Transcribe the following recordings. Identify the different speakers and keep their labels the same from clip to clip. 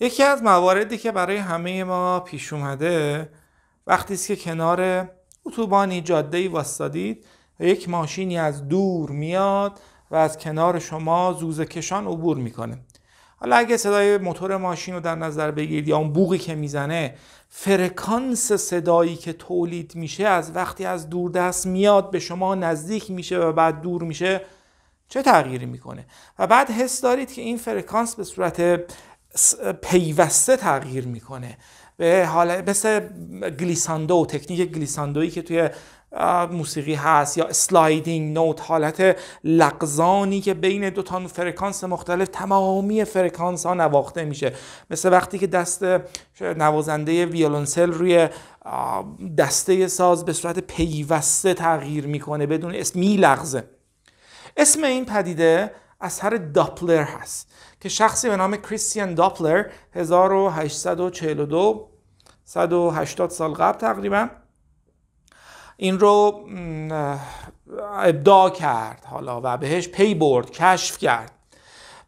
Speaker 1: یکی از مواردی که برای همه ما پیش اومده وقتی است که کنار اتوبانی جاده واستادید و یک ماشینی از دور میاد و از کنار شما زوزه کشان عبور میکنه حالا اگه صدای موتور ماشین رو در نظر بگیرید یا اون بوغی که میزنه فرکانس صدایی که تولید میشه از وقتی از دور دست میاد به شما نزدیک میشه و بعد دور میشه چه تغییری میکنه و بعد حس دارید که این فرکانس به صورت پیوسته تغییر میکنه به حال مثل گلیساندو تکنیک گلیساندویی که توی موسیقی هست یا سلایدینگ نوت حالت لغزانی که بین دو تا فرکانس مختلف تمامی فرکانس ها نواخته میشه مثل وقتی که دست نوازنده ویولونسل روی دسته ساز به صورت پیوسته تغییر میکنه بدون اسم میلغزه اسم این پدیده اثر داپلر هست که شخصی به نام کریستیان داپلر 1842 180 سال قبل تقریبا این رو ابداع کرد حالا و بهش پی برد کشف کرد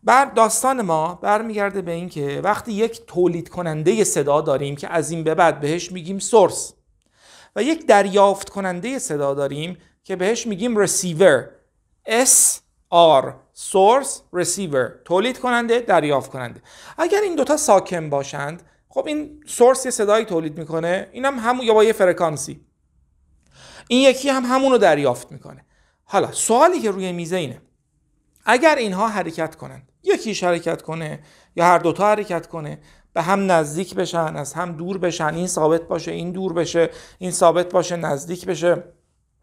Speaker 1: بر داستان ما برمیگرده به این که وقتی یک تولید کننده صدا داریم که از این به بعد بهش میگیم سورس و یک دریافت کننده صدا داریم که بهش میگیم رسیور S R سورس رسیور تولید کننده دریافت کننده اگر این دوتا ساکن باشند خب این سورس یه صدایی تولید میکنه اینم هم همون یا با یه فرکانسی این یکی هم همون رو دریافت میکنه حالا سوالی که روی میزه اینه اگر اینها حرکت کنند یکیش حرکت کنه یا هر دوتا حرکت کنه به هم نزدیک بشن از هم دور بشن این ثابت باشه این دور بشه این ثابت باشه نزدیک بشه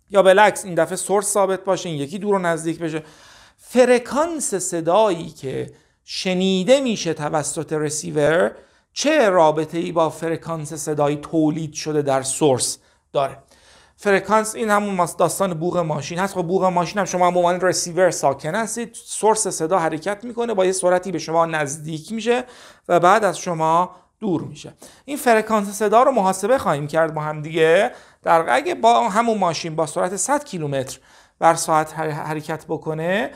Speaker 1: یا بالعکس این دفعه سورس ثابت باشه این یکی دور و نزدیک بشه فرکانس صدایی که شنیده میشه توسط رسیور چه رابطه ای با فرکانس صدایی تولید شده در سورس داره فرکانس این همون داستان بوغ ماشین هست خب بوغ ماشین هم شما به عنوان رسیور ساکن هستید سورس صدا حرکت میکنه با یه سرعتی به شما نزدیک میشه و بعد از شما دور میشه این فرکانس صدا رو محاسبه خواهیم کرد با هم دیگه در اگه با همون ماشین با سرعت 100 کیلومتر بر ساعت حرکت بکنه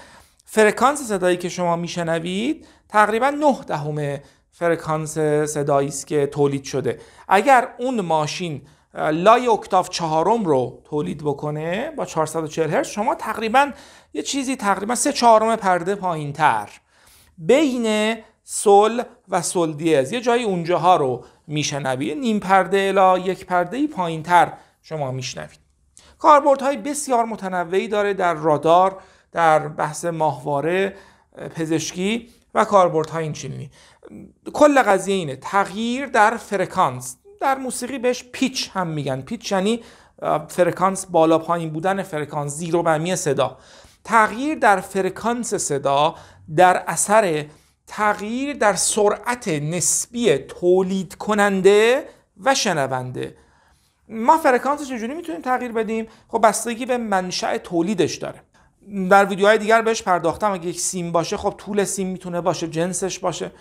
Speaker 1: فرکانس صدایی که شما میشنوید تقریبا 9 دهم فرکانس صدایی است که تولید شده اگر اون ماشین لای اکتاف چهارم رو تولید بکنه با 440 هرتز شما تقریبا یه چیزی تقریبا سه چهارم پرده پایین تر بین سل و سل دیز یه جایی اونجاها رو میشنوید نیم پرده الا یک پرده پایین تر شما میشنوید کاربردهای بسیار متنوعی داره در رادار در بحث ماهواره پزشکی و کاربردهای این کل قضیه اینه تغییر در فرکانس در موسیقی بهش پیچ هم میگن پیچ یعنی فرکانس بالا پایین بودن فرکانس زیرو و بمی صدا تغییر در فرکانس صدا در اثر تغییر در سرعت نسبی تولید کننده و شنونده ما فرکانس چجوری میتونیم تغییر بدیم خب بستگی به منشأ تولیدش داره در ویدیوهای دیگر بهش پرداختم اگه یک سیم باشه خب طول سیم میتونه باشه جنسش باشه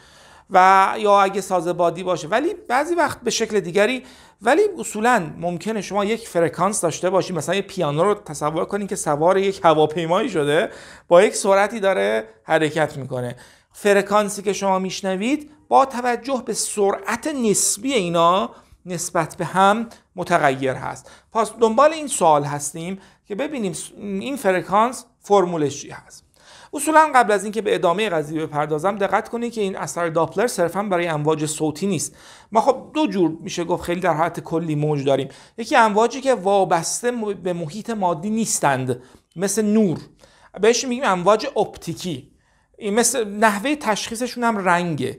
Speaker 1: و یا اگه ساز بادی باشه ولی بعضی وقت به شکل دیگری ولی اصولا ممکنه شما یک فرکانس داشته باشید مثلا یه پیانو رو تصور کنید که سوار یک هواپیمایی شده با یک سرعتی داره حرکت میکنه فرکانسی که شما میشنوید با توجه به سرعت نسبی اینا نسبت به هم متغیر هست پس دنبال این سوال هستیم که ببینیم این فرکانس فرمولش چی هست اصولا قبل از اینکه به ادامه قضیه بپردازم دقت کنید که این اثر داپلر صرفا برای امواج صوتی نیست ما خب دو جور میشه گفت خیلی در حالت کلی موج داریم یکی امواجی که وابسته به محیط مادی نیستند مثل نور بهش میگیم امواج اپتیکی مثل نحوه تشخیصشون هم رنگه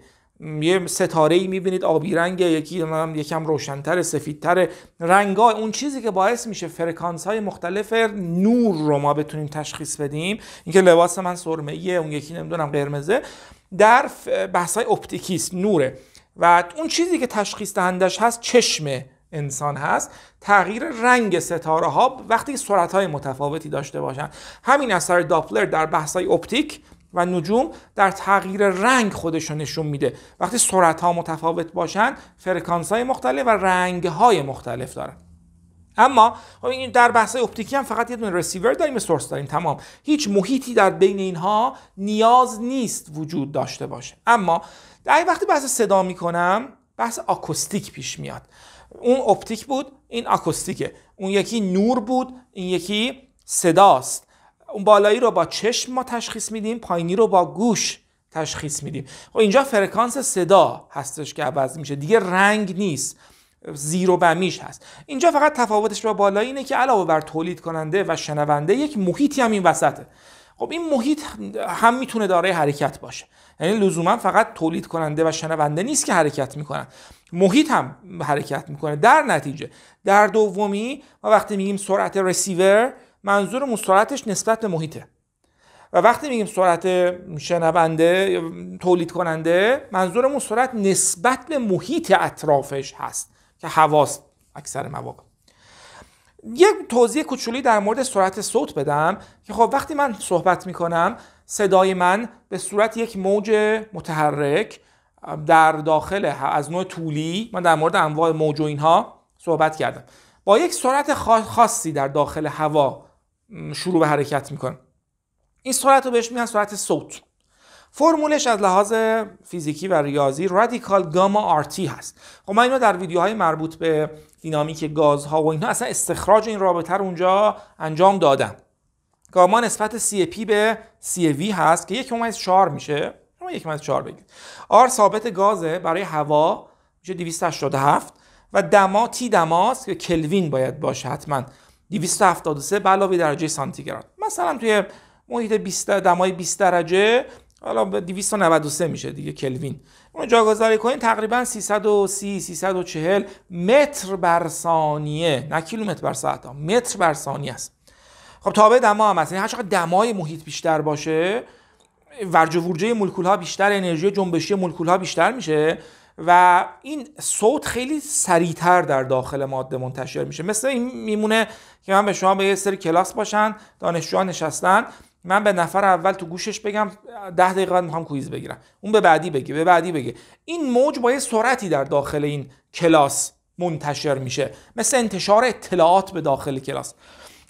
Speaker 1: یه ستاره ای میبینید آبی رنگ یکی هم یکم روشنتر سفیدتر رنگا اون چیزی که باعث میشه فرکانس های مختلف نور رو ما بتونیم تشخیص بدیم اینکه لباس من سرمه ایه اون یکی نمیدونم قرمزه در بحث های اپتیکیست نوره و اون چیزی که تشخیص دهندش هست چشم انسان هست تغییر رنگ ستاره ها وقتی سرعت های متفاوتی داشته باشن همین اثر داپلر در بحث های اپتیک و نجوم در تغییر رنگ خودش نشون میده وقتی سرعت ها متفاوت باشن فرکانس های مختلف و رنگ های مختلف دارن اما خب در بحث اپتیکی هم فقط یه دونه رسیور داریم سورس داریم تمام هیچ محیطی در بین اینها نیاز نیست وجود داشته باشه اما در وقتی بحث صدا میکنم بحث آکوستیک پیش میاد اون اپتیک بود این آکوستیکه اون یکی نور بود این یکی صداست اون بالایی رو با چشم ما تشخیص میدیم پایینی رو با گوش تشخیص میدیم و خب اینجا فرکانس صدا هستش که عوض میشه دیگه رنگ نیست زیر و بمیش هست اینجا فقط تفاوتش با بالایی اینه که علاوه بر تولید کننده و شنونده یک محیطی هم این وسطه خب این محیط هم میتونه دارای حرکت باشه یعنی لزوما فقط تولید کننده و شنونده نیست که حرکت میکنن محیط هم حرکت میکنه در نتیجه در دومی ما وقتی میگیم سرعت رسیور منظورمون سرعتش نسبت به محیطه و وقتی میگیم سرعت شنونده تولید کننده منظورمون سرعت نسبت به محیط اطرافش هست که هواست اکثر مواقع یک توضیح کوچولی در مورد سرعت صوت بدم که خب وقتی من صحبت میکنم صدای من به صورت یک موج متحرک در داخل از نوع طولی من در مورد انواع موج و اینها صحبت کردم با یک سرعت خاصی در داخل هوا شروع به حرکت میکنه این سرعت رو بهش میگن سرعت صوت فرمولش از لحاظ فیزیکی و ریاضی رادیکال گاما تی هست خب من اینو در ویدیوهای مربوط به دینامیک گازها و اینها اصلا استخراج این رابطه رو اونجا انجام دادم گاما نسبت سی پی به سی وی هست که یک ممیز چهار میشه شما یک بگید آر ثابت گازه برای هوا میشه 287 و دما تی دماست که کلوین باید باشه حتما 273 به علاوه درجه سانتیگراد مثلا توی محیط 20 دمای 20 درجه حالا 293 میشه دیگه کلوین اون گذاری کنین تقریبا 330 340 متر بر ثانیه نه کیلومتر بر ساعت ها متر بر ثانیه است خب تابع دما هم هست یعنی هر چقدر دمای محیط بیشتر باشه ورج و ورجه مولکول ها بیشتر انرژی جنبشی مولکول ها بیشتر میشه و این صوت خیلی سریعتر در داخل ماده منتشر میشه مثل این میمونه که من به شما به یه سری کلاس باشن دانشجوها نشستن من به نفر اول تو گوشش بگم ده دقیقه بعد میخوام کویز بگیرم اون به بعدی بگه به بعدی بگه این موج با یه سرعتی در داخل این کلاس منتشر میشه مثل انتشار اطلاعات به داخل کلاس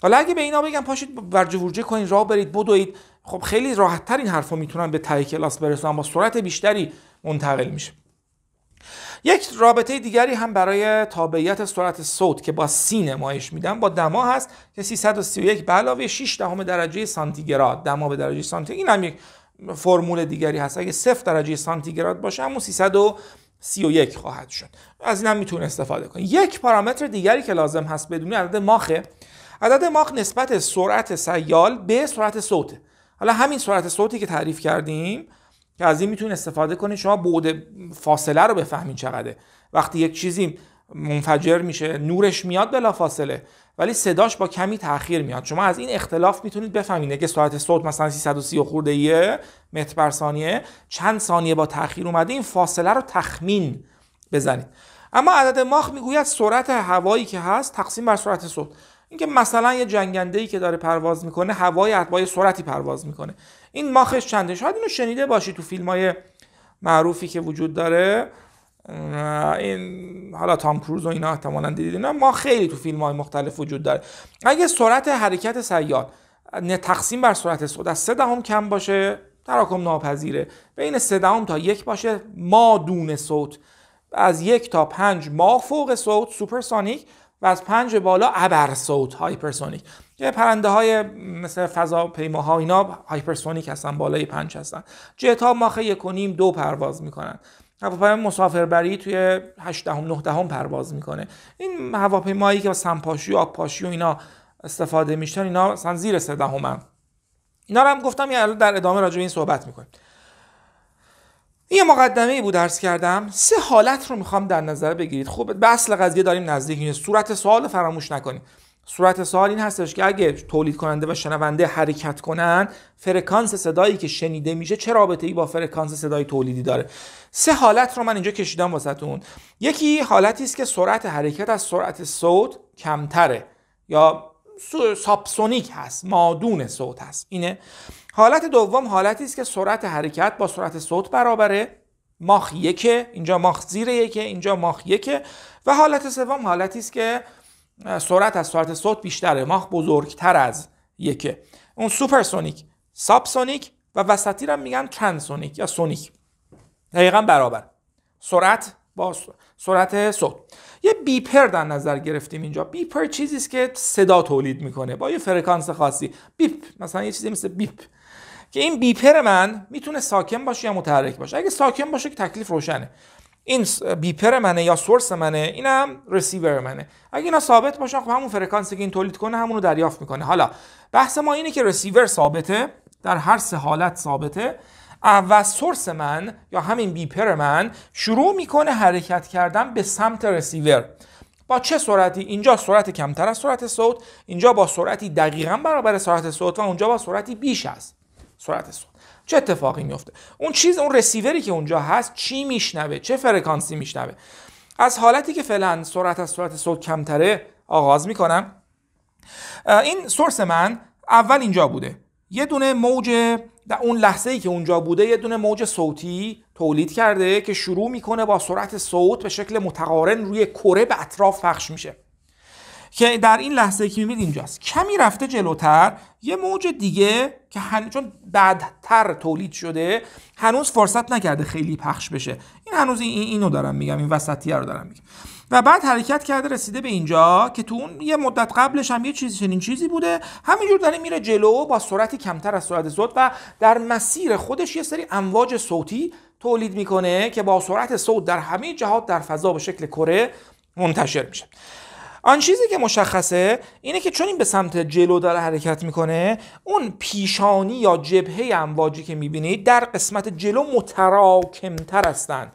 Speaker 1: حالا اگه به اینا بگم پاشید ورجه ورجه کنین راه برید بدوید خب خیلی راحت تر این حرفو میتونن به تای کلاس برسونن با سرعت بیشتری منتقل میشه یک رابطه دیگری هم برای تابعیت سرعت صوت که با سی نمایش میدن با دما هست که 331 به علاوه 6 دهم درجه سانتیگراد دما به درجه سانتیگراد این هم یک فرمول دیگری هست اگه 0 درجه سانتیگراد باشه همون 331 خواهد شد از این هم میتونه استفاده کنید یک پارامتر دیگری که لازم هست بدونی عدد ماخه عدد ماخ نسبت سرعت سیال به سرعت صوته حالا همین سرعت صوتی که تعریف کردیم که از این میتونید استفاده کنید شما بعد فاصله رو بفهمید چقدره وقتی یک چیزی منفجر میشه نورش میاد بلا فاصله ولی صداش با کمی تاخیر میاد شما از این اختلاف میتونید بفهمید که ساعت صوت مثلا 330 خورده یه متر بر ثانیه چند ثانیه با تاخیر اومده این فاصله رو تخمین بزنید اما عدد ماخ میگوید سرعت هوایی که هست تقسیم بر سرعت صوت اینکه مثلا یه جنگنده ای که داره پرواز میکنه هوای با سرعتی پرواز میکنه این ماخش چنده شاید اینو شنیده باشی تو فیلم های معروفی که وجود داره این حالا تام کروز و اینا احتمالا دیدید ما خیلی تو فیلم های مختلف وجود داره اگه سرعت حرکت سیاد، تقسیم بر سرعت صوت از سه دهم کم باشه تراکم ناپذیره بین سه دهم تا یک باشه ما دون صوت از یک تا پنج ما فوق صوت سوپرسونیک و از پنج بالا ابر صوت هایپرسونیک که پرنده های مثل فضاپیما ها اینا هایپرسونیک هستن بالای پنج هستن جت ها ماخه یک و دو پرواز میکنن هواپیمای مسافربری توی 8 دهم 9 دهم پرواز میکنه این هواپیمایی که با سمپاشی و پاشی و اینا استفاده میشن اینا مثلا زیر هم دهم اینا رو هم گفتم یعنی در ادامه راجع به این صحبت میکنیم یه مقدمه ای بود درس کردم سه حالت رو میخوام در نظر بگیرید خب به اصل قضیه داریم نزدیک صورت سوال فراموش نکنید صورت سوال این هستش که اگه تولید کننده و شنونده حرکت کنن فرکانس صدایی که شنیده میشه چه رابطه ای با فرکانس صدای تولیدی داره سه حالت رو من اینجا کشیدم واسهتون یکی حالتی است که سرعت حرکت از سرعت صوت کمتره یا سابسونیک هست مادون صوت هست اینه حالت دوم حالتی است که سرعت حرکت با سرعت صوت برابره ماخ یکه اینجا ماخ زیر یکه اینجا ماخ یکه و حالت سوم حالتی است که سرعت از سرعت صوت بیشتره ما بزرگتر از یکه اون سوپرسونیک سونیک و وسطی رو میگن ترانسونیک یا سونیک دقیقا برابر سرعت با سرعت صوت یه بیپر در نظر گرفتیم اینجا بیپر چیزی که صدا تولید میکنه با یه فرکانس خاصی بیپ مثلا یه چیزی مثل بیپ که این بیپر من میتونه ساکن باشه یا متحرک باشه اگه ساکن باشه که تکلیف روشنه این بیپر منه یا سورس منه اینم رسیور منه اگه اینا ثابت باشن خب همون فرکانسی که این تولید کنه همون رو دریافت میکنه حالا بحث ما اینه که رسیور ثابته در هر سه حالت ثابته و سورس من یا همین بیپر من شروع میکنه حرکت کردن به سمت رسیور با چه سرعتی اینجا سرعت کمتر از سرعت صوت اینجا با سرعتی دقیقا برابر سرعت صوت و اونجا با سرعتی بیش است سرعت صوت چه اتفاقی میفته اون چیز اون رسیوری که اونجا هست چی میشنوه چه فرکانسی میشنوه از حالتی که فعلا سرعت از سرعت صوت کمتره آغاز میکنم این سورس من اول اینجا بوده یه دونه موج در اون لحظه ای که اونجا بوده یه دونه موج صوتی تولید کرده که شروع میکنه با سرعت صوت به شکل متقارن روی کره به اطراف پخش میشه که در این لحظه که میبینید اینجاست کمی رفته جلوتر یه موج دیگه که هن... چون بعدتر تولید شده هنوز فرصت نکرده خیلی پخش بشه این هنوز این اینو دارم میگم این وسطیه رو دارم میگم و بعد حرکت کرده رسیده به اینجا که تو اون یه مدت قبلش هم یه چیزی چنین چیزی بوده همینجور داره میره جلو با سرعتی کمتر از سرعت صوت و در مسیر خودش یه سری امواج صوتی تولید میکنه که با سرعت صوت در همه جهات در فضا به شکل کره منتشر میشه آن چیزی که مشخصه اینه که چون این به سمت جلو داره حرکت میکنه اون پیشانی یا جبهه امواجی که میبینید در قسمت جلو متراکمتر هستند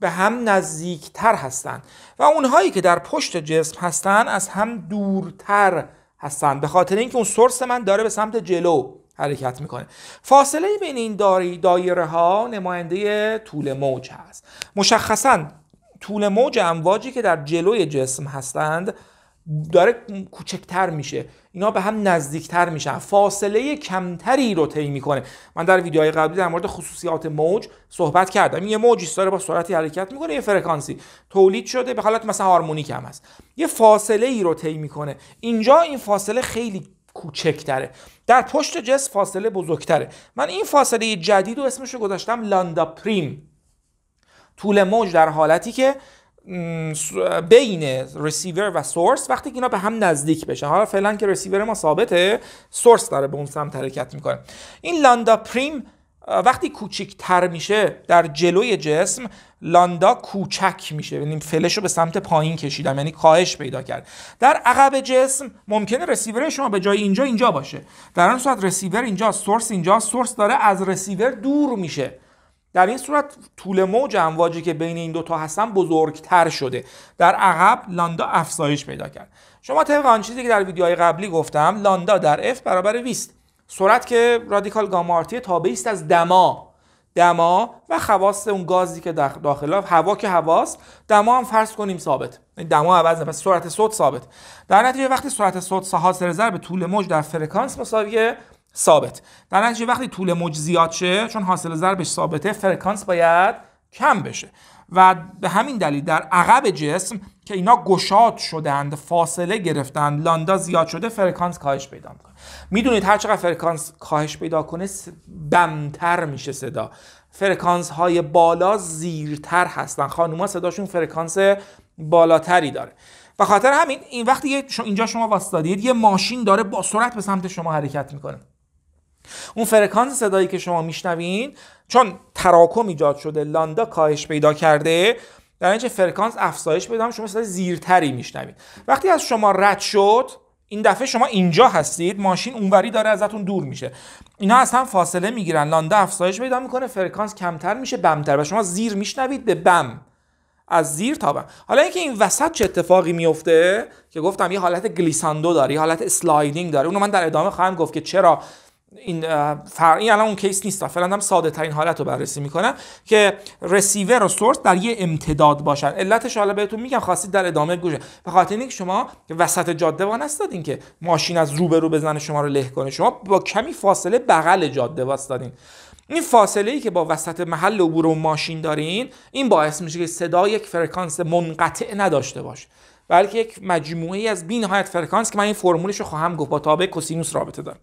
Speaker 1: به هم نزدیکتر هستند و اونهایی که در پشت جسم هستند از هم دورتر هستند به خاطر اینکه اون سرس من داره به سمت جلو حرکت میکنه فاصله بین این دایره ها نماینده طول موج هست مشخصا طول موج امواجی که در جلوی جسم هستند داره کوچکتر میشه اینا به هم نزدیکتر میشن فاصله کمتری رو طی میکنه من در ویدیوهای قبلی در مورد خصوصیات موج صحبت کردم یه موجی داره با سرعتی حرکت میکنه یه فرکانسی تولید شده به حالت مثلا هارمونیک هم هست یه فاصله ای رو طی میکنه اینجا این فاصله خیلی کوچکتره در پشت جسم فاصله بزرگتره من این فاصله جدید و اسمش رو گذاشتم لاندا پریم طول موج در حالتی که بین رسیور و سورس وقتی که اینا به هم نزدیک بشه حالا فعلا که رسیور ما ثابته سورس داره به اون سمت حرکت میکنه این لاندا پریم وقتی تر میشه در جلوی جسم لاندا کوچک میشه یعنی فلش رو به سمت پایین کشیدم یعنی کاهش پیدا کرد در عقب جسم ممکنه رسیور شما به جای اینجا اینجا باشه در آن صورت رسیور اینجا سورس اینجا سورس داره از رسیور دور میشه در این صورت طول موج امواجی که بین این دوتا هستن بزرگتر شده در عقب لاندا افزایش پیدا کرد شما طبق آن چیزی که در ویدیوهای قبلی گفتم لاندا در F برابر 20 سرعت که رادیکال گامارتی تابعی است از دما دما و خواست اون گازی که داخل هوا که هواست دما هم فرض کنیم ثابت یعنی دما عوض نه پس سرعت صوت ثابت در نتیجه وقتی سرعت صوت سر به طول موج در فرکانس مساویه ثابت در نتیجه وقتی طول موج زیاد شه چون حاصل ضربش ثابته فرکانس باید کم بشه و به همین دلیل در عقب جسم که اینا گشاد شدند فاصله گرفتند لاندا زیاد شده فرکانس کاهش پیدا میکنه میدونید هر چقدر فرکانس کاهش پیدا کنه بمتر میشه صدا فرکانس های بالا زیرتر هستن خانوما صداشون فرکانس بالاتری داره و خاطر همین این وقتی اینجا شما واسطادید یه ماشین داره با سرعت به سمت شما حرکت میکنه اون فرکانس صدایی که شما میشنوین چون تراکم ایجاد شده لاندا کاهش پیدا کرده در اینجا فرکانس افزایش پیدا شما صدای زیرتری میشنوید وقتی از شما رد شد این دفعه شما اینجا هستید ماشین اونوری داره ازتون دور میشه اینا اصلا فاصله میگیرن لاندا افزایش پیدا میکنه فرکانس کمتر میشه بمتر و شما زیر میشنوید به بم از زیر تا بم حالا اینکه این وسط چه اتفاقی میفته که گفتم یه حالت گلیساندو داره حالت اسلایدینگ داره اونو من در ادامه خواهم گفت که چرا این فر... این الان اون کیس نیست فعلا هم ساده ترین حالت رو بررسی میکنم که رسیور و سورس در یه امتداد باشن علتش حالا بهتون میگم خواستید در ادامه گوشه به خاطر اینکه شما وسط جاده دادین که ماشین از رو به رو بزنه شما رو له کنه شما با کمی فاصله بغل جاده دادین این فاصله ای که با وسط محل عبور و ماشین دارین این باعث میشه که صدا یک فرکانس منقطع نداشته باشه بلکه یک مجموعه ای از بی‌نهایت فرکانس که من این فرمولش رو خواهم گفت با تابع کوسینوس رابطه دارم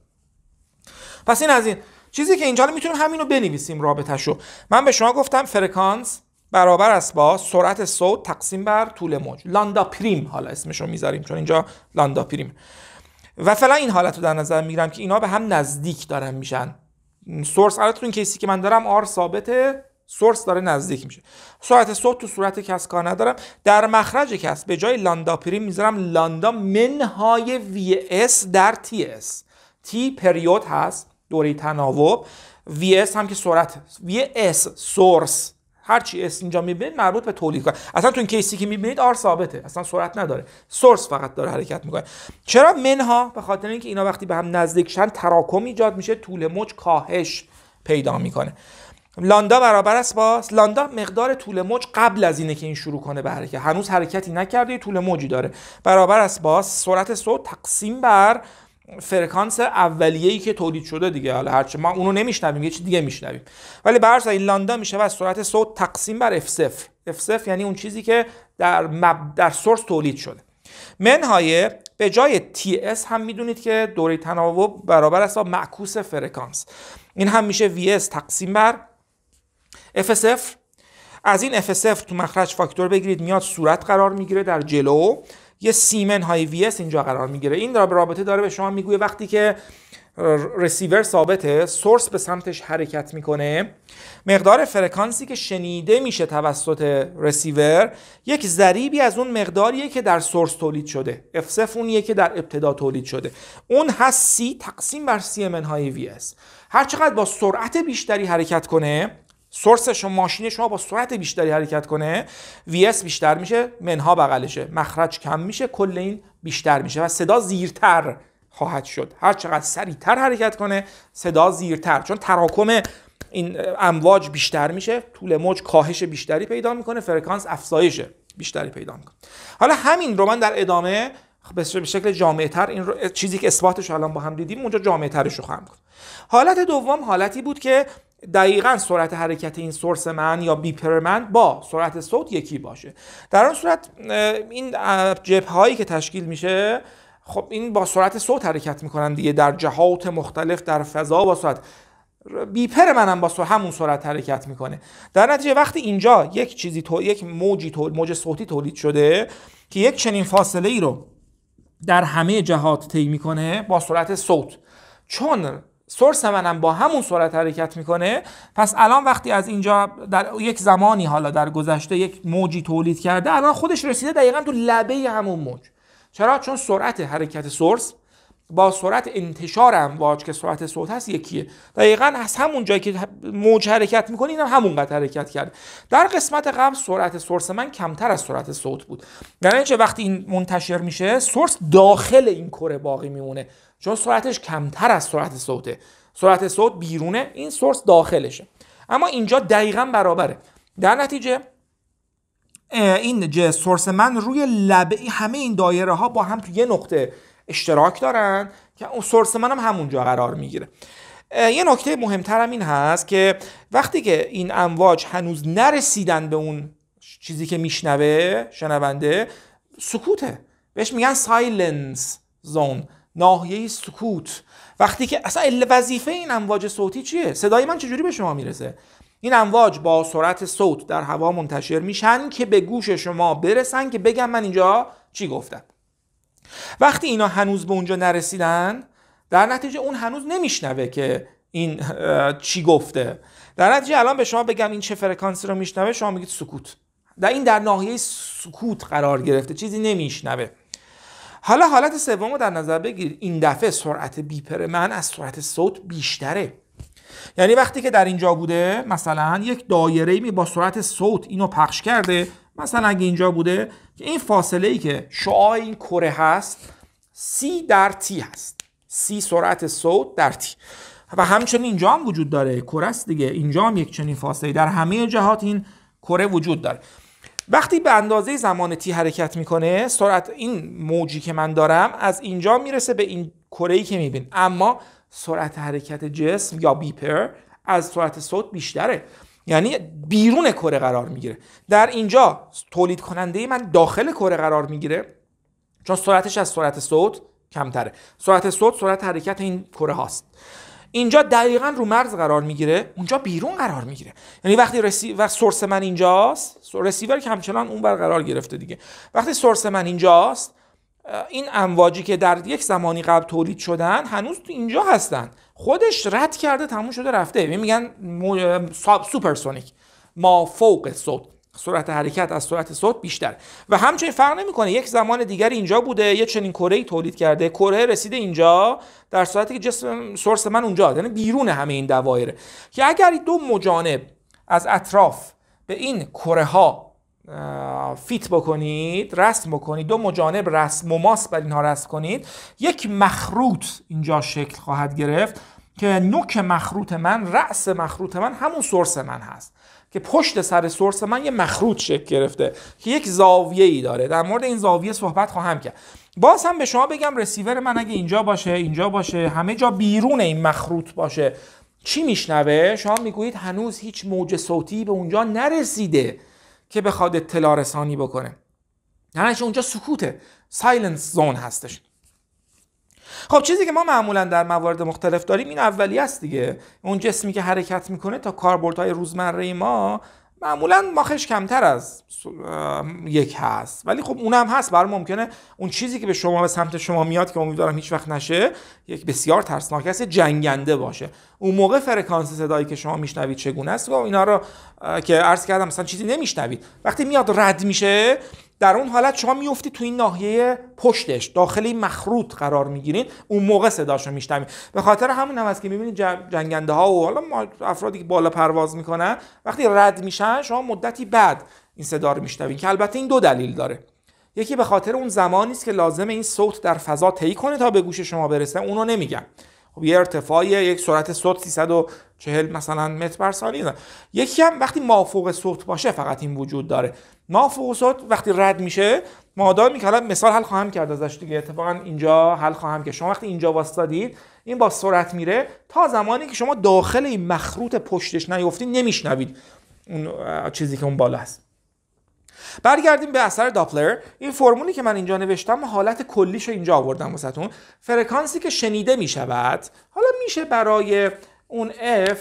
Speaker 1: پس این از این چیزی که اینجا میتونیم همینو بنویسیم رابطهشو من به شما گفتم فرکانس برابر است با سرعت صوت تقسیم بر طول موج لاندا پریم حالا اسمشو میذاریم چون اینجا لاندا پریم و فعلا این حالت رو در نظر میگیرم که اینا به هم نزدیک دارن میشن سورس حالا تو این کیسی که من دارم آر ثابته سورس داره نزدیک میشه سرعت صوت تو صورت کس کار ندارم در مخرج کس به جای لاندا پریم میذارم لاندا منهای وی اس در تی اس تی پریود هست دوره تناوب اس هم که سرعت وی اس سورس هر چی اس اینجا میبینید مربوط به تولید کار اصلا تو این کیسی که میبینید آر ثابته اصلا سرعت نداره سورس فقط داره حرکت میکنه چرا منها به خاطر اینکه اینا وقتی به هم نزدیکشن تراکم ایجاد میشه طول موج کاهش پیدا میکنه لاندا برابر است با لاندا مقدار طول موج قبل از اینه که این شروع کنه به حرکت هنوز حرکتی نکرده طول موجی داره برابر است با سرعت صوت تقسیم بر فرکانس اولیه‌ای که تولید شده دیگه حالا هرچه ما اونو نمیشنویم یه چیز دیگه میشنویم ولی برس این لاندا میشه و سرعت صوت تقسیم بر اف 0 اف 0 یعنی اون چیزی که در مب... در سورس تولید شده منهای به جای TS هم میدونید که دوره تناوب برابر است با معکوس فرکانس این هم میشه اس تقسیم بر اف 0 از این اف 0 تو مخرج فاکتور بگیرید میاد صورت قرار میگیره در جلو یه سیمن های وی اس اینجا قرار میگیره این را به رابطه داره به شما میگویه وقتی که رسیور ثابته سورس به سمتش حرکت میکنه مقدار فرکانسی که شنیده میشه توسط رسیور یک ذریبی از اون مقداریه که در سورس تولید شده اف اونیه که در ابتدا تولید شده اون هست سی تقسیم بر سیمن های وی اس هر چقدر با سرعت بیشتری حرکت کنه سورس شما ماشین شما با سرعت بیشتری حرکت کنه اس بیشتر میشه منها بغلشه مخرج کم میشه کل این بیشتر میشه و صدا زیرتر خواهد شد هر چقدر سریعتر حرکت کنه صدا زیرتر چون تراکم این امواج بیشتر میشه طول موج کاهش بیشتری پیدا میکنه فرکانس افزایش بیشتری پیدا میکنه حالا همین رو من در ادامه به شکل جامعه تر این چیزی که اثباتش الان با هم دیدیم اونجا جامعه ترش رو خواهم حالت دوم حالتی بود که دقیقا سرعت حرکت این سورس من یا بیپر من با سرعت صوت یکی باشه در آن صورت این جپ هایی که تشکیل میشه خب این با سرعت صوت حرکت میکنن دیگه در جهات مختلف در فضا با سرعت بیپر منم با همون سرعت حرکت میکنه در نتیجه وقتی اینجا یک چیزی تو یک موجی موج صوتی تولید شده که یک چنین فاصله ای رو در همه جهات طی میکنه با سرعت صوت چون سورس منم با همون سرعت حرکت میکنه پس الان وقتی از اینجا در یک زمانی حالا در گذشته یک موجی تولید کرده الان خودش رسیده دقیقا تو لبه همون موج چرا چون سرعت حرکت سورس با سرعت انتشار امواج که سرعت صوت هست یکیه دقیقا از همون جایی که موج حرکت میکنه اینم همون حرکت کرده در قسمت قبل سرعت سورس من کمتر از سرعت صوت بود در یعنی اینجا وقتی این منتشر میشه سورس داخل این کره باقی میمونه چون سرعتش کمتر از سرعت صوته سرعت صوت بیرونه این سورس داخلشه اما اینجا دقیقا برابره در نتیجه این سورس من روی لبه همه این دایره ها با هم تو یه نقطه اشتراک دارن که اون سورس من هم همونجا قرار میگیره یه نکته هم این هست که وقتی که این امواج هنوز نرسیدن به اون چیزی که میشنوه شنونده سکوته بهش میگن سایلنس زون ناحیه سکوت وقتی که اصلا وظیفه این امواج صوتی چیه صدای من چجوری به شما میرسه این امواج با سرعت صوت در هوا منتشر میشن که به گوش شما برسن که بگم من اینجا چی گفتم وقتی اینا هنوز به اونجا نرسیدن در نتیجه اون هنوز نمیشنوه که این چی گفته در نتیجه الان به شما بگم این چه فرکانسی رو میشنوه شما میگید سکوت در این در ناحیه سکوت قرار گرفته چیزی نمیشنوه حالا حالت سوم رو در نظر بگیرید، این دفعه سرعت بیپر من از سرعت صوت بیشتره یعنی وقتی که در اینجا بوده مثلا یک دایره می با سرعت صوت اینو پخش کرده مثلا اگه اینجا بوده که این فاصله ای که شعاع این کره هست سی در تی هست سی سرعت صوت در تی و همچنین اینجا هم وجود داره کره است دیگه اینجا هم یک چنین فاصله در همه جهات این کره وجود داره وقتی به اندازه زمان تی حرکت میکنه سرعت این موجی که من دارم از اینجا میرسه به این کره ای که میبین اما سرعت حرکت جسم یا بیپر از سرعت صوت بیشتره یعنی بیرون کره قرار میگیره در اینجا تولید کننده من داخل کره قرار میگیره چون سرعتش از سرعت صوت کمتره سرعت صوت سرعت حرکت این کره هاست اینجا دقیقا رو مرز قرار میگیره اونجا بیرون قرار میگیره یعنی وقتی رسی... وقت سورس من اینجاست رسیور که همچنان اون بر قرار گرفته دیگه وقتی سورس من اینجاست این امواجی که در یک زمانی قبل تولید شدن هنوز تو اینجا هستن خودش رد کرده تموم شده رفته یعنی میگن سوپرسونیک ما فوق صوت سرعت حرکت از سرعت صوت بیشتر و همچنین فرق نمیکنه یک زمان دیگر اینجا بوده یه چنین کره ای تولید کرده کره رسیده اینجا در صورتی که جسم سورس من اونجا یعنی بیرون همه این دوایره که اگر دو مجانب از اطراف به این کره ها فیت بکنید رسم بکنید دو مجانب رسم و ماس بر اینها رسم کنید یک مخروط اینجا شکل خواهد گرفت که نوک مخروط من رأس مخروط من همون سورس من هست که پشت سر سورس من یه مخروط شکل گرفته که یک زاویه ای داره در مورد این زاویه صحبت خواهم کرد باز هم به شما بگم رسیور من اگه اینجا باشه اینجا باشه همه جا بیرون این مخروط باشه چی میشنوه شما میگویید هنوز هیچ موج صوتی به اونجا نرسیده که بخواد اطلاع رسانی بکنه نه یعنی اونجا سکوته سایلنس زون هستش خب چیزی که ما معمولا در موارد مختلف داریم این اولی است دیگه اون جسمی که حرکت میکنه تا کاربردهای روزمره ما معمولا ماخش کمتر از یک هست ولی خب اونم هست برای ممکنه اون چیزی که به شما به سمت شما میاد که امیدوارم هیچ وقت نشه یک بسیار ترسناک است جنگنده باشه اون موقع فرکانس صدایی که شما میشنوید چگونه است و اینا رو که عرض کردم مثلا چیزی نمیشنوید وقتی میاد رد میشه در اون حالت شما میفتی تو این ناحیه پشتش داخل این مخروط قرار میگیرین اون موقع صداش رو به خاطر همون هم هست که میبینید جنگنده ها و حالا افرادی که بالا پرواز میکنن وقتی رد میشن شما مدتی بعد این صدا رو میشنوین که البته این دو دلیل داره یکی به خاطر اون زمانی است که لازم این صوت در فضا طی کنه تا به گوش شما برسه اونو نمیگم خب یه ارتفاع یک سرعت صوت 300 چهل مثلا متر بر ثانیه زن. یکی هم وقتی مافوق صوت باشه فقط این وجود داره مافوق صوت وقتی رد میشه مادامی که مثال حل خواهم کرد ازش دیگه اتفاقا اینجا حل خواهم که شما وقتی اینجا واستادید این با سرعت میره تا زمانی که شما داخل این مخروط پشتش نیفتید نمیشنوید اون چیزی که اون بالا هست برگردیم به اثر داپلر این فرمولی که من اینجا نوشتم حالت کلیش رو اینجا آوردم واسهتون فرکانسی که شنیده می شود حالا میشه برای اون F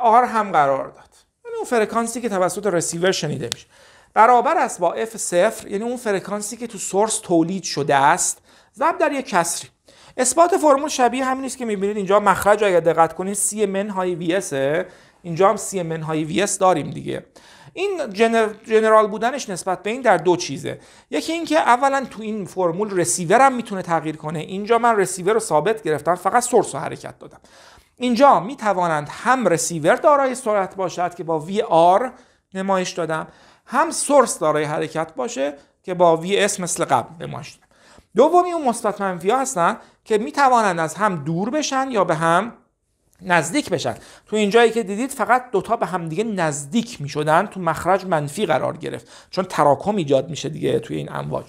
Speaker 1: R هم قرار داد یعنی اون فرکانسی که توسط رسیور شنیده میشه برابر است با F صفر یعنی اون فرکانسی که تو سورس تولید شده است ضرب در یک کسری اثبات فرمول شبیه همین است که میبینید اینجا مخرج اگر دقت کنید سی من های وی اینجا هم سی من های وی داریم دیگه این جنر... جنرال بودنش نسبت به این در دو چیزه یکی اینکه اولا تو این فرمول رسیور هم میتونه تغییر کنه اینجا من رسیور رو ثابت گرفتم فقط سورس رو حرکت دادم اینجا می توانند هم رسیور دارای سرعت باشد که با وی آر نمایش دادم هم سورس دارای حرکت باشه که با وی اس مثل قبل نمایش دادم دومی اون مثبت منفی ها هستن که می توانند از هم دور بشن یا به هم نزدیک بشن تو اینجایی که دیدید فقط دوتا به هم دیگه نزدیک می شدن تو مخرج منفی قرار گرفت چون تراکم ایجاد میشه دیگه توی این امواج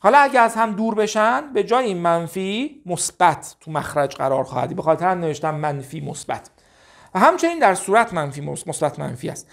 Speaker 1: حالا اگه از هم دور بشن به جای این منفی مثبت تو مخرج قرار خواهد به خاطر نوشتم منفی مثبت و همچنین در صورت منفی مثبت منفی است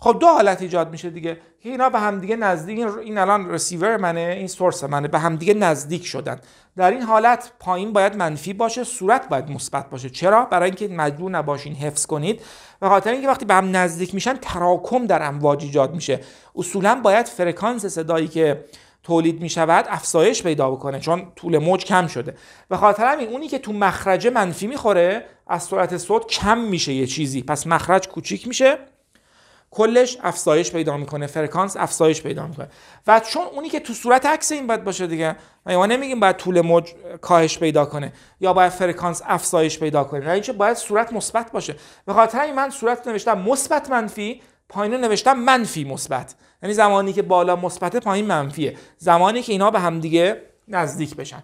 Speaker 1: خب دو حالت ایجاد میشه دیگه که اینا به همدیگه نزدیک این الان رسیور منه این سورس منه به همدیگه نزدیک شدن در این حالت پایین باید منفی باشه صورت باید مثبت باشه چرا برای اینکه مجبور نباشین حفظ کنید به خاطر اینکه وقتی به هم نزدیک میشن تراکم در امواج ایجاد میشه اصولا باید فرکانس صدایی که تولید می شود افزایش پیدا بکنه چون طول موج کم شده و خاطر همین اونی که تو مخرج منفی میخوره از سرعت صوت کم میشه یه چیزی پس مخرج کوچیک میشه کلش افزایش پیدا میکنه فرکانس افزایش پیدا میکنه و چون اونی که تو صورت عکس این باید باشه دیگه ما یعنی نمیگیم باید طول موج کاهش پیدا کنه یا باید فرکانس افزایش پیدا کنه نه اینکه باید صورت مثبت باشه به خاطر من صورت نوشتم مثبت منفی پایین نوشتم منفی مثبت یعنی زمانی که بالا مثبت پایین منفیه زمانی که اینا به همدیگه نزدیک بشن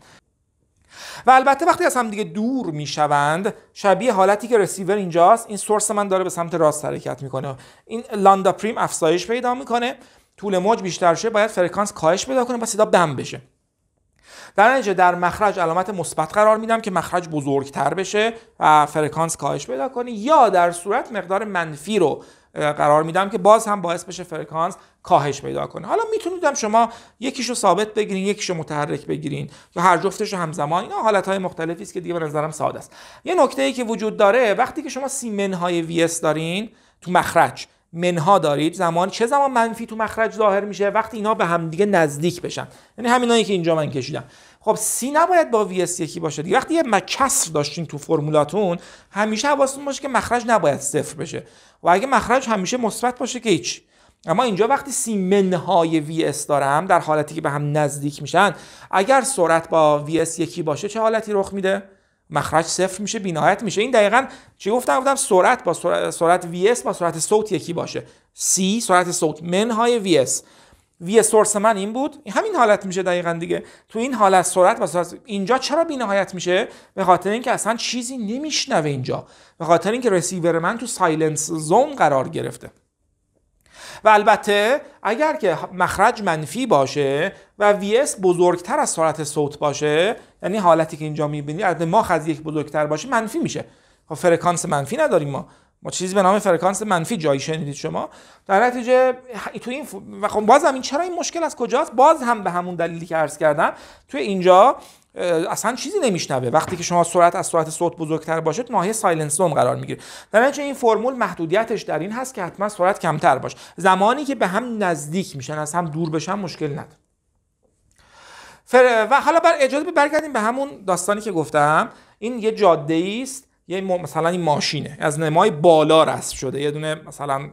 Speaker 1: و البته وقتی از هم دیگه دور میشوند شبیه حالتی که رسیور اینجاست این سورس من داره به سمت راست حرکت میکنه این لاندا پریم افزایش پیدا میکنه طول موج بیشتر شه باید فرکانس کاهش پیدا کنه و صدا بم بشه در نتیجه در مخرج علامت مثبت قرار میدم که مخرج بزرگتر بشه و فرکانس کاهش پیدا کنه یا در صورت مقدار منفی رو قرار میدم که باز هم باعث بشه فرکانس کاهش پیدا کنه حالا میتونیدم شما یکیشو ثابت بگیرین یکیشو متحرک بگیرین یا هر جفتش رو همزمان اینا های مختلفی است که دیگه به نظرم ساده است یه نکته ای که وجود داره وقتی که شما های وی اس دارین تو مخرج منها دارید زمان چه زمان منفی تو مخرج ظاهر میشه وقتی اینا به هم دیگه نزدیک بشن یعنی همینایی که اینجا من کشیدم خب سی نباید با وی اس یکی باشه دیگه وقتی یه مکسر داشتین تو فرمولاتون همیشه حواستون باشه که مخرج نباید صفر بشه و اگه مخرج همیشه مثبت باشه که هیچ اما اینجا وقتی سیمنهای وی اس دارم در حالتی که به هم نزدیک میشن اگر سرعت با وی اس یکی باشه چه حالتی رخ میده مخرج صفر میشه بینهایت میشه این دقیقا چی گفتم گفتم سرعت با سرعت وی اس با سرعت صوت یکی باشه سی سرعت صوت منهای وی اس وی سورس من این بود همین حالت میشه دقیقا دیگه تو این حالت سرعت و سرعت اینجا چرا بی میشه به خاطر اینکه اصلا چیزی نمیشنوه اینجا به خاطر اینکه رسیور من تو سایلنس زون قرار گرفته و البته اگر که مخرج منفی باشه و اس بزرگتر از سرعت صوت باشه یعنی حالتی که اینجا میبینید عدد ماخ از یک بزرگتر باشه منفی میشه خب فرکانس منفی نداریم ما ما چیزی به نام فرکانس منفی جایی شنیدید شما در نتیجه تو این و خب بازم این چرا این مشکل از کجاست باز هم به همون دلیلی که عرض کردم توی اینجا اصلا چیزی نمیشنوه وقتی که شما سرعت از سرعت صوت بزرگتر باشد ناحیه سایلنس زون قرار میگیره در نتیجه این فرمول محدودیتش در این هست که حتما سرعت کمتر باشه زمانی که به هم نزدیک میشن از هم دور بشن مشکل نداره و حالا بر اجازه برگردیم به همون داستانی که گفتم این یه جاده است یه مثلا این ماشینه از نمای بالا رسم شده یه دونه مثلا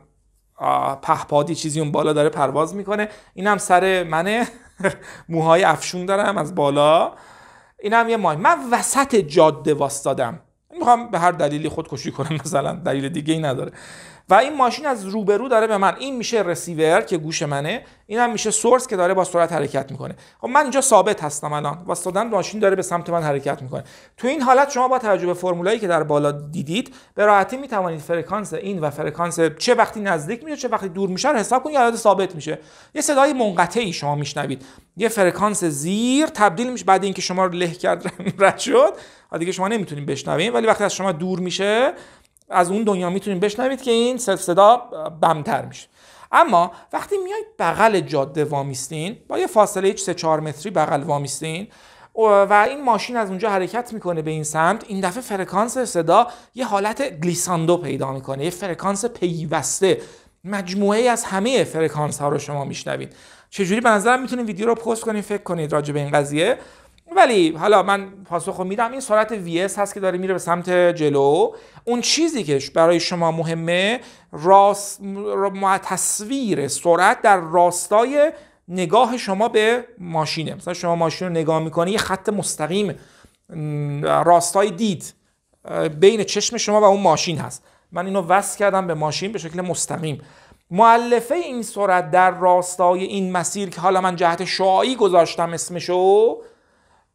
Speaker 1: پهپادی چیزی اون بالا داره پرواز میکنه این هم سر منه موهای افشون دارم از بالا این هم یه ماه من وسط جاده واستادم میخوام به هر دلیلی خودکشی کنم مثلا دلیل دیگه ای نداره و این ماشین از روبرو داره به من این میشه رسیور که گوش منه این هم میشه سورس که داره با سرعت حرکت میکنه خب من اینجا ثابت هستم الان واسطادن ماشین داره به سمت من حرکت میکنه تو این حالت شما با توجه به فرمولایی که در بالا دیدید به راحتی میتوانید فرکانس این و فرکانس چه وقتی نزدیک میشه چه وقتی دور میشه رو حساب کنید عدد ثابت میشه یه صدای منقطعی شما میشنوید یه فرکانس زیر تبدیل میشه بعد اینکه شما رو له کرد رد شد دیگه شما نمیتونید بشنوین ولی وقتی از شما دور میشه از اون دنیا میتونید بشنوید که این صدا بمتر میشه اما وقتی میایید بغل جاده وامیستین با یه فاصله هیچ 3 4 متری بغل وامیستین و این ماشین از اونجا حرکت میکنه به این سمت این دفعه فرکانس صدا یه حالت گلیساندو پیدا میکنه یه فرکانس پیوسته مجموعه از همه فرکانس ها رو شما میشنوید چجوری به نظرم میتونید ویدیو رو پست کنید فکر کنید راجع به این قضیه ولی حالا من پاسخ رو میدم این سرعت ویس هست که داره میره به سمت جلو اون چیزی که برای شما مهمه راست را تصویر سرعت در راستای نگاه شما به ماشینه مثلا شما ماشین رو نگاه میکنی یه خط مستقیم راستای دید بین چشم شما و اون ماشین هست من اینو وصل کردم به ماشین به شکل مستقیم معلفه این سرعت در راستای این مسیر که حالا من جهت شعایی گذاشتم اسمشو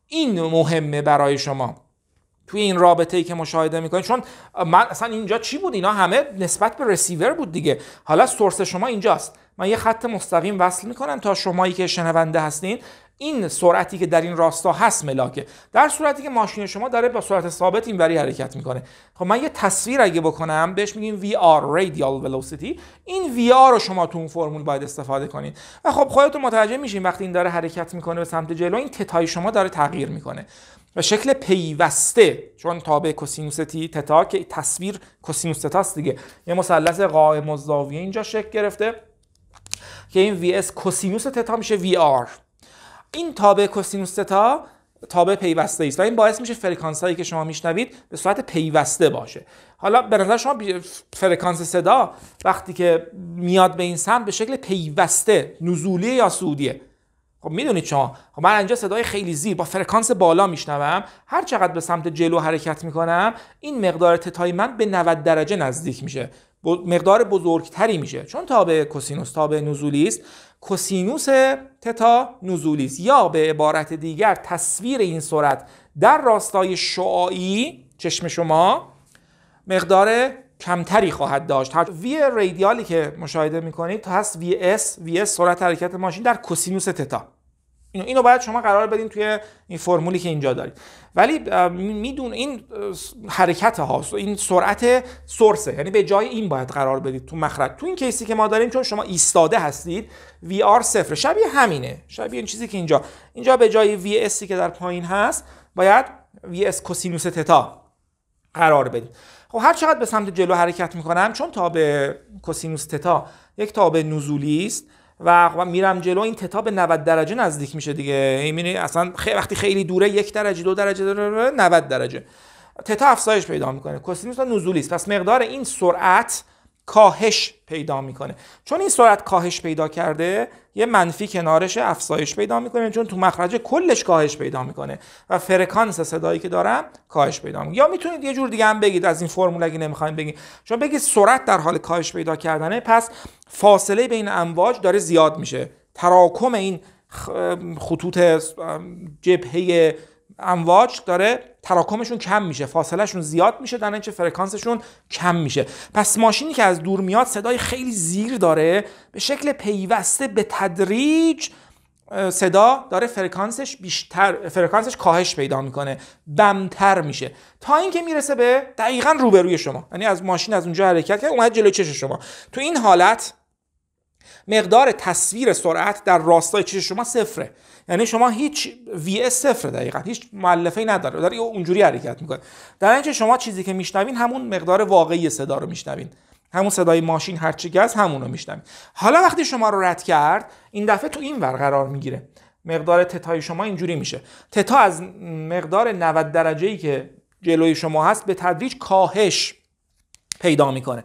Speaker 1: این مهمه برای شما توی این رابطه ای که مشاهده میکنید چون من اصلا اینجا چی بود اینا همه نسبت به رسیور بود دیگه حالا سورس شما اینجاست من یه خط مستقیم وصل میکنم تا شمایی که شنونده هستین این سرعتی که در این راستا هست ملاکه در صورتی که ماشین شما داره با سرعت ثابت اینوری حرکت میکنه خب من یه تصویر اگه بکنم بهش میگیم VR radial velocity این آر رو شما تو اون فرمول باید استفاده کنید و خب خودتون متوجه میشین وقتی این داره حرکت میکنه به سمت جلو این تتای شما داره تغییر میکنه و شکل پیوسته چون تابع کسینوس تی تتا که تصویر کوسینوس تتاست دیگه یه مثلث قائم الزاویه اینجا شکل گرفته که این اس کوسینوس تتا میشه آر این تابع کوسینوس تتا تابع پیوسته است و این باعث میشه فرکانس هایی که شما میشنوید به صورت پیوسته باشه حالا به نظر شما فرکانس صدا وقتی که میاد به این سمت به شکل پیوسته نزولی یا سعودیه خب میدونید شما خب من اینجا صدای خیلی زیر با فرکانس بالا میشنوم هر چقدر به سمت جلو حرکت میکنم این مقدار تتای من به 90 درجه نزدیک میشه مقدار بزرگتری میشه چون تابع کوسینوس تابع نزولی است کوسینوس تتا نزولی است یا به عبارت دیگر تصویر این سرعت در راستای شعاعی چشم شما مقدار کمتری خواهد داشت وی ریدیالی که مشاهده میکنید هست وی اس وی اس سرعت حرکت ماشین در کوسینوس تتا اینو اینو باید شما قرار بدین توی این فرمولی که اینجا دارید ولی میدون این حرکت ها، این سرعت سورسه یعنی به جای این باید قرار بدید تو مخرج تو این کیسی که ما داریم چون شما ایستاده هستید وی آر صفر شبیه همینه شبیه این چیزی که اینجا اینجا به جای وی که در پایین هست باید وی اس کوسینوس تتا قرار بدید خب هر چقدر به سمت جلو حرکت میکنم چون به کوسینوس تتا یک تابع نزولی است و خب میرم جلو این تتا به 90 درجه نزدیک میشه دیگه میبینی اصلا خی... وقتی خیلی دوره یک درجه دو درجه 90 درجه تتا افزایش پیدا میکنه کوسینوس نزولی است پس مقدار این سرعت کاهش پیدا میکنه چون این سرعت کاهش پیدا کرده یه منفی کنارش افزایش پیدا میکنه چون تو مخرج کلش کاهش پیدا میکنه و فرکانس صدایی که دارم کاهش پیدا میکنه یا میتونید یه جور دیگه هم بگید از این فرمول اگه نمیخوایم بگید چون بگید سرعت در حال کاهش پیدا کردنه پس فاصله بین امواج داره زیاد میشه تراکم این خطوط جبهه امواج داره تراکمشون کم میشه فاصلهشون زیاد میشه در نتیجه فرکانسشون کم میشه پس ماشینی که از دور میاد صدای خیلی زیر داره به شکل پیوسته به تدریج صدا داره فرکانسش بیشتر فرکانسش کاهش پیدا میکنه بمتر میشه تا اینکه میرسه به دقیقا روبروی شما یعنی از ماشین از اونجا حرکت کرد اومد جلوی چش شما تو این حالت مقدار تصویر سرعت در راستای چیز شما صفره یعنی شما هیچ وی اس صفره دقیقا هیچ معلفه نداره داره اونجوری حرکت میکنه در اینکه شما چیزی که میشنوین همون مقدار واقعی صدا رو میشنوین همون صدای ماشین هر چی همون رو میشنوین حالا وقتی شما رو رد کرد این دفعه تو این ور قرار میگیره مقدار تتای شما اینجوری میشه تتا از مقدار 90 درجه ای که جلوی شما هست به تدریج کاهش پیدا میکنه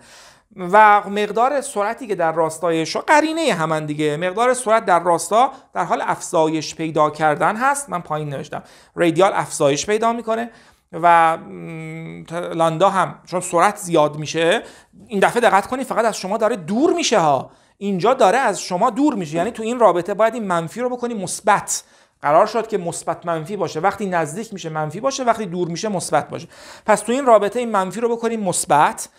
Speaker 1: و مقدار سرعتی که در راستای قرینه همان دیگه مقدار سرعت در راستا در حال افزایش پیدا کردن هست من پایین نوشتم رادیال افزایش پیدا میکنه و لاندا هم چون سرعت زیاد میشه این دفعه دقت کنید فقط از شما داره دور میشه ها اینجا داره از شما دور میشه یعنی تو این رابطه باید این منفی رو بکنی مثبت قرار شد که مثبت منفی باشه وقتی نزدیک میشه منفی باشه وقتی دور میشه مثبت باشه پس تو این رابطه این منفی رو بکنیم مثبت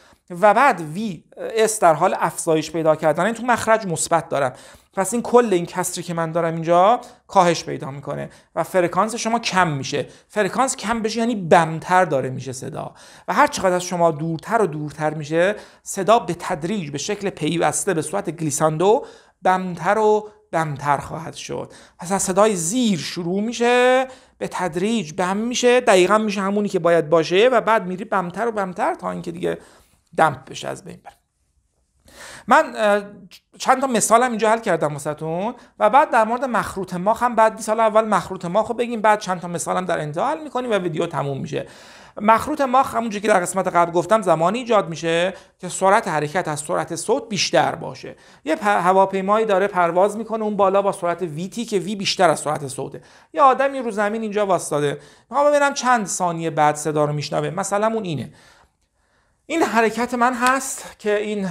Speaker 1: و بعد وی اس در حال افزایش پیدا کردن این تو مخرج مثبت دارم پس این کل این کسری که من دارم اینجا کاهش پیدا میکنه و فرکانس شما کم میشه فرکانس کم بشه یعنی بمتر داره میشه صدا و هر چقدر از شما دورتر و دورتر میشه صدا به تدریج به شکل پیوسته به صورت گلیساندو بمتر و بمتر خواهد شد پس از صدای زیر شروع میشه به تدریج بم میشه دقیقا میشه همونی که باید باشه و بعد میری بمتر و بمتر تا اینکه دیگه دمپ بشه از بین بره من چند تا مثال هم اینجا حل کردم واسهتون و بعد در مورد مخروط ماخ هم بعد سال اول مخروط ماخ رو بگیم بعد چند تا مثال در انتها حل میکنیم و ویدیو تموم میشه مخروط ماخ همونجوری که در قسمت قبل گفتم زمانی ایجاد میشه که سرعت حرکت از سرعت صوت بیشتر باشه یه هواپیمایی داره پرواز میکنه اون بالا با سرعت ویتی که وی بیشتر از سرعت صوته یه آدمی رو زمین اینجا واسطاده میخوام ببینم چند ثانیه بعد صدا رو میشنوه مثلا اون اینه این حرکت من هست که این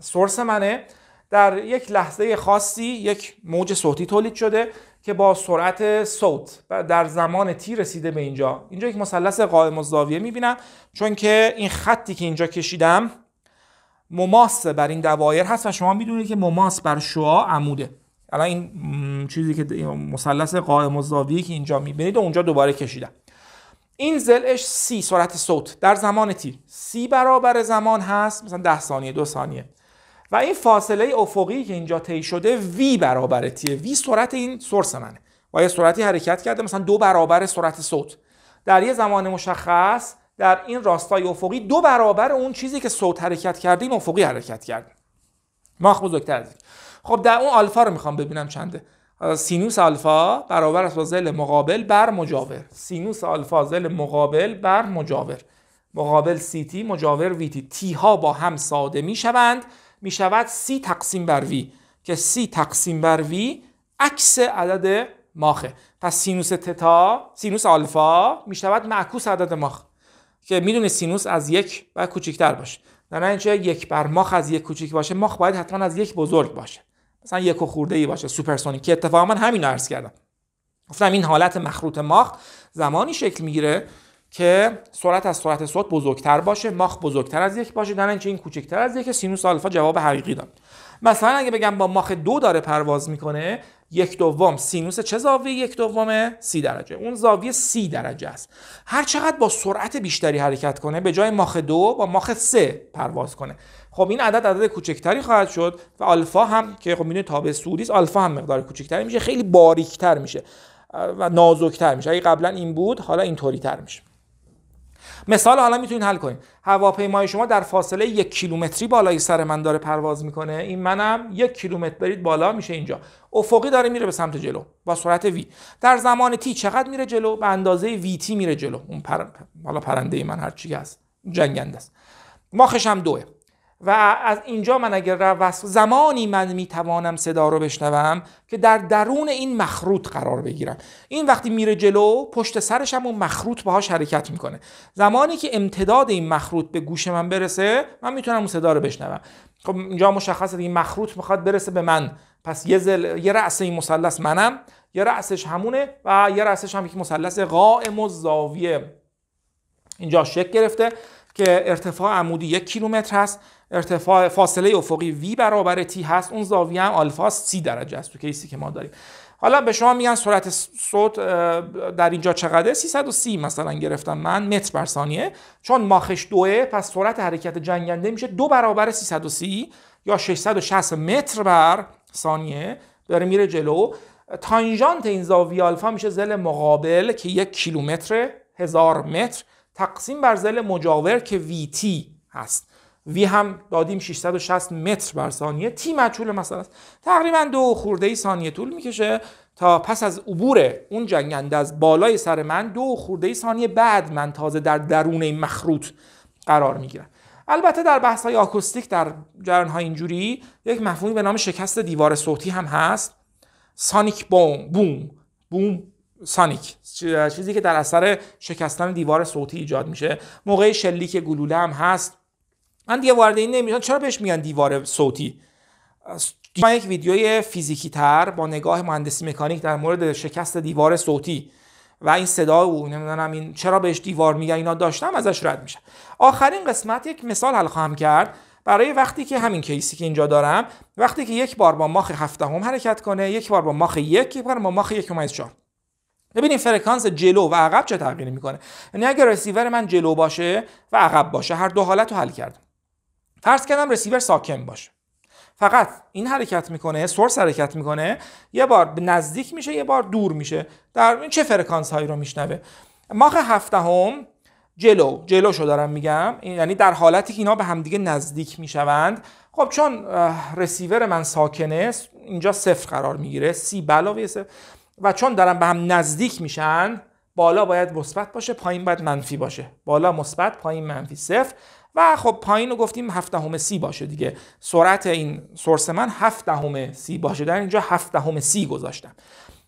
Speaker 1: سورس منه در یک لحظه خاصی یک موج صوتی تولید شده که با سرعت صوت و در زمان تی رسیده به اینجا اینجا یک مثلث قائم الزاویه میبینم چون که این خطی که اینجا کشیدم مماس بر این دوایر هست و شما میدونید که مماس بر شعاع عموده الان این چیزی که مثلث قائم الزاویه که اینجا میبینید و اونجا دوباره کشیدم این زلش سی سرعت صوت در زمان تی سی برابر زمان هست مثلا ده ثانیه دو ثانیه و این فاصله افقی که اینجا طی شده وی برابر تیه وی سرعت این سرس منه و یه سرعتی حرکت کرده مثلا دو برابر سرعت صوت در یه زمان مشخص در این راستای افقی دو برابر اون چیزی که صوت حرکت این افقی حرکت کرده. ما خب بزرگتر دید. خب در اون آلفا رو میخوام ببینم چنده سینوس آلفا برابر است با زل مقابل بر مجاور سینوس آلفا زل مقابل بر مجاور مقابل سی تی مجاور وی تی تی ها با هم ساده می شوند می شود سی تقسیم بر وی که سی تقسیم بر وی عکس عدد ماخه پس سینوس تتا سینوس آلفا می شود معکوس عدد ماخ که میدونه سینوس از یک باید کوچکتر باشه در نه یک بر ماخ از یک کوچیک باشه ماخ باید حتما از یک بزرگ باشه مثلا یک و خورده ای باشه سوپرسونی که اتفاقا من همین عرض کردم گفتم این حالت مخروط ماخ زمانی شکل میگیره که سرعت از سرعت صوت بزرگتر باشه ماخ بزرگتر از یک باشه در این کوچکتر از یک سینوس آلفا جواب حقیقی داد مثلا اگه بگم با ماخ دو داره پرواز میکنه یک دوم سینوس چه زاویه یک دوم سی درجه اون زاویه سی درجه است هر چقدر با سرعت بیشتری حرکت کنه به جای ماخ دو با ماخ سه پرواز کنه خب این عدد عدد کوچکتری خواهد شد و الفا هم که خب میدونید تابع سوریس هم مقدار کوچکتری میشه خیلی باریکتر میشه و نازکتر میشه اگه قبلا این بود حالا این تر میشه مثال حالا میتونید حل کنید هواپیمای شما در فاصله یک کیلومتری بالای سر من داره پرواز میکنه این منم یک کیلومتر برید بالا میشه اینجا افقی داره میره به سمت جلو با سرعت وی در زمان تی چقدر میره جلو به اندازه وی تی میره جلو اون پر... حالا پرنده من هر چی هست جنگنده است ماخش هم دوه و از اینجا من اگر روست زمانی من میتوانم صدا رو بشنوم که در درون این مخروط قرار بگیرم این وقتی میره جلو پشت سرش هم اون مخروط باهاش حرکت میکنه زمانی که امتداد این مخروط به گوش من برسه من میتونم اون صدا رو بشنوم خب اینجا مشخصه این مخروط میخواد برسه به من پس یه, زل... یه رأس این مثلث منم یه رأسش همونه و یه رأسش هم یک مثلث قائم و زاویه اینجا شک گرفته که ارتفاع عمودی یک کیلومتر هست ارتفاع فاصله افقی وی برابر تی هست اون زاویه هم آلفا سی درجه است تو کیسی که ما داریم حالا به شما میگن سرعت صوت در اینجا چقدره 330 مثلا گرفتم من متر بر ثانیه چون ماخش دوه پس سرعت حرکت جنگنده میشه دو برابر 330 یا 660 متر بر ثانیه داره میره جلو تانژانت این زاویه آلفا میشه زل مقابل که یک کیلومتر هزار متر تقسیم بر زل مجاور که تی هست وی هم دادیم 660 متر بر ثانیه تی مجهول مثلا است تقریبا دو خورده ثانیه طول میکشه تا پس از عبور اون جنگنده از بالای سر من دو خورده ثانیه بعد من تازه در درون این مخروط قرار میگیرم البته در بحث های آکوستیک در جرن های اینجوری یک مفهومی به نام شکست دیوار صوتی هم هست سانیک بوم بوم بوم سانیک چیزی که در اثر شکستن دیوار صوتی ایجاد میشه موقع شلیک گلوله هم هست من دیگه وارد این نمیشم چرا بهش میگن دیوار صوتی من یک ویدیوی فیزیکی تر با نگاه مهندسی مکانیک در مورد شکست دیوار صوتی و این صدا و نمیدونم این چرا بهش دیوار میگن اینا داشتم ازش رد میشه آخرین قسمت یک مثال حل خواهم کرد برای وقتی که همین کیسی که اینجا دارم وقتی که یک بار با ماخ هم حرکت کنه یک بار با ماخ یک یک بار با ماخ یک ببینید فرکانس جلو و عقب چه تغییری میکنه یعنی اگر رسیور من جلو باشه و عقب باشه هر دو حالت رو حل کردم فرض کردم رسیور ساکن باشه فقط این حرکت میکنه سورس حرکت میکنه یه بار نزدیک میشه یه بار دور میشه در این چه فرکانس هایی رو میشنوه ماخ هفتهم جلو جلو شو دارم میگم یعنی در حالتی که اینا به همدیگه نزدیک میشوند خب چون رسیور من ساکنه اینجا صفر قرار میگیره سی بلاوی صفر و چون دارن به هم نزدیک میشن بالا باید مثبت باشه پایین باید منفی باشه بالا مثبت پایین منفی صفر و خب پایین رو گفتیم 7 دهم سی باشه دیگه سرعت این سورس من 7 دهم سی باشه در اینجا 7 دهم سی گذاشتم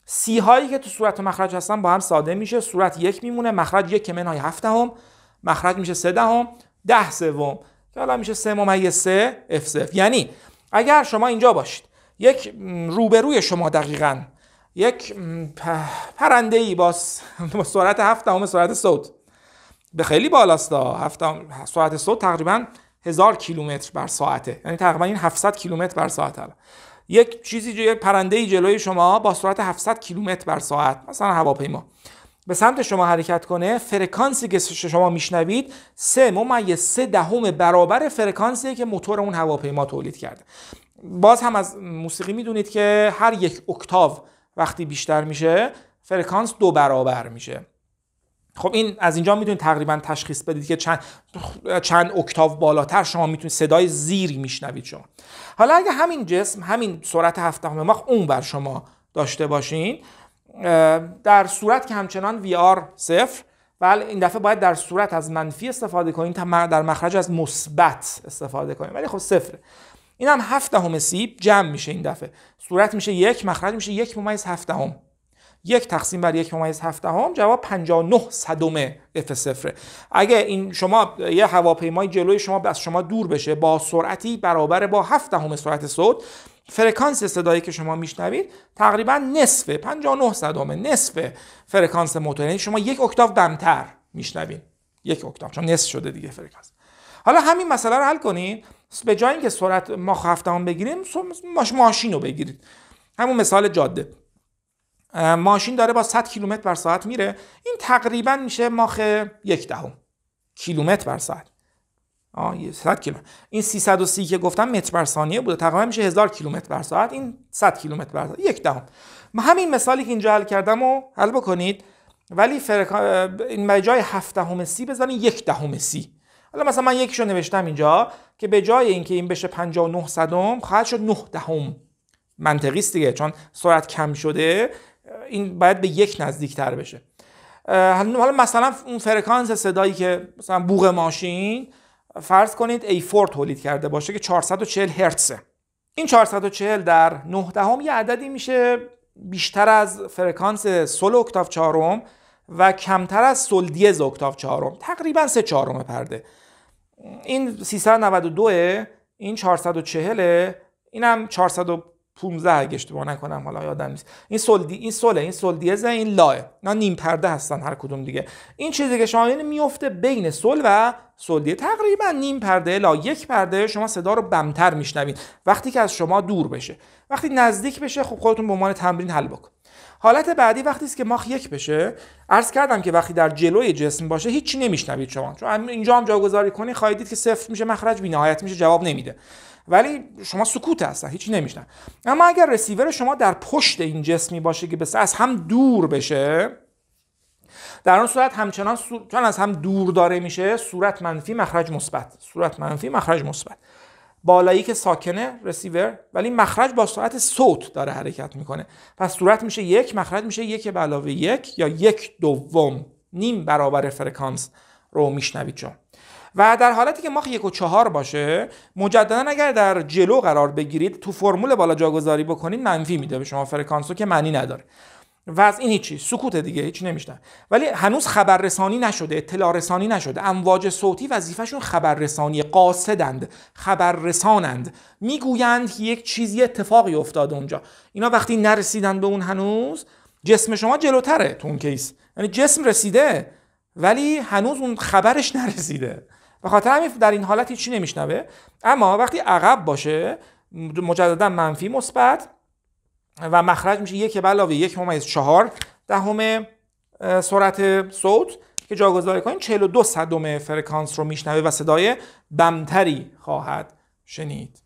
Speaker 1: سی هایی که تو صورت و مخرج هستن با هم ساده میشه صورت یک میمونه مخرج 1 منهای 7 دهم مخرج میشه 3 دهم 10 سوم که میشه 3 ممیز 3 اف صفر یعنی اگر شما اینجا باشید یک روبروی شما دقیقاً یک پرنده ای با سرعت 7 دهم سرعت صوت به خیلی بالاستا 7 سرعت صوت تقریبا هزار کیلومتر بر ساعته یعنی تقریبا این 700 کیلومتر بر ساعت یک چیزی پرنده ای جلوی شما با سرعت 700 کیلومتر بر ساعت مثلا هواپیما به سمت شما حرکت کنه فرکانسی که شما میشنوید سه ممیز سه دهم برابر فرکانسی که موتور اون هواپیما تولید کرده باز هم از موسیقی میدونید که هر یک اکتاو وقتی بیشتر میشه فرکانس دو برابر میشه خب این از اینجا میتونید تقریبا تشخیص بدید که چند چند اکتاو بالاتر شما میتونید صدای زیری میشنوید شما حالا اگه همین جسم همین سرعت هفتم ماخ اون بر شما داشته باشین در صورت که همچنان وی آر صفر ولی بله، این دفعه باید در صورت از منفی استفاده کنید تا در مخرج از مثبت استفاده کنیم ولی خب صفر. این هم هفت دهم سیب جمع میشه این دفعه صورت میشه یک مخرج میشه یک ممیز هفت دهم یک تقسیم بر یک ممیز هفت دهم جواب 59 صدم اف صفره اگه این شما یه هواپیمای جلوی شما از شما دور بشه با سرعتی برابر با هفت دهم سرعت صوت فرکانس صدایی که شما میشنوید تقریبا نصف 59 صدم نصف فرکانس موتور یعنی شما یک اکتاف دمتر میشنوید یک اکتاف چون نصف شده دیگه فرکانس حالا همین مسئله رو حل کنین به جای اینکه سرعت ما هفتم بگیریم ماش ماشین رو بگیرید همون مثال جاده ماشین داره با 100 کیلومتر بر ساعت میره این تقریبا میشه ماخ یک دهم کیلومتر بر ساعت آه 100 کیلومتر این 330 که گفتم متر بر ثانیه بوده تقریبا میشه 1000 کیلومتر بر ساعت این 100 کیلومتر بر ساعت یک دهم ما همین مثالی که اینجا حل کردم و حل بکنید ولی فرق این جای 7 دهم سی بزنید یک دهم سی حالا مثلا من یکیشو نوشتم اینجا که به جای اینکه این بشه 59 صدم خواهد شد 9 دهم منطقی است دیگه چون سرعت کم شده این باید به یک نزدیک تر بشه حالا مثلا اون فرکانس صدایی که مثلا بوغ ماشین فرض کنید A4 تولید کرده باشه که 440 هرتزه این 440 در 9 دهم یه عددی میشه بیشتر از فرکانس سل اکتاف چهارم و کمتر از سول دیز اکتاف چهارم تقریبا سه چهارم پرده این 392 این 440 اینم 415 اگه اشتباه نکنم حالا یادم نیست این سلدی این سله این ز این لاه نه نیم پرده هستن هر کدوم دیگه این چیزی که شما این میفته بین سل و سلدیه تقریبا نیم پرده لا یک پرده شما صدا رو بمتر میشنوید وقتی که از شما دور بشه وقتی نزدیک بشه خب خودتون به عنوان تمرین حل بکن حالت بعدی وقتی است که ماخ یک بشه عرض کردم که وقتی در جلوی جسم باشه هیچی نمیشنوید شما چون اینجا هم جاگذاری کنی خواهید دید که صفر میشه مخرج نهایت میشه جواب نمیده ولی شما سکوت هستن هیچی نمیشنن اما اگر رسیور شما در پشت این جسمی باشه که بس از هم دور بشه در اون صورت همچنان چون از هم دور داره میشه صورت منفی مخرج مثبت صورت منفی مخرج مثبت بالایی که ساکنه رسیور ولی مخرج با سرعت صوت داره حرکت میکنه پس صورت میشه یک مخرج میشه یک به علاوه یک یا یک دوم نیم برابر فرکانس رو میشنوید چون و در حالتی که ماخ یک و چهار باشه مجددا اگر در جلو قرار بگیرید تو فرمول بالا جاگذاری بکنید منفی میده به شما فرکانس رو که معنی نداره و از این هیچی سکوت دیگه هیچی نمیشن ولی هنوز خبررسانی نشده اطلاع رسانی نشده امواج صوتی وظیفهشون خبررسانی قاصدند خبررسانند میگویند یک چیزی اتفاقی افتاد اونجا اینا وقتی نرسیدن به اون هنوز جسم شما جلوتره تو اون کیس یعنی جسم رسیده ولی هنوز اون خبرش نرسیده به خاطر همین در این حالت هیچی نمیشنوه اما وقتی عقب باشه مجددا منفی مثبت و مخرج میشه یک علاوه یک ممیز چهار دهم سرعت صوت که جاگذاری کنید 42 صدم فرکانس رو میشنوه و صدای بمتری خواهد شنید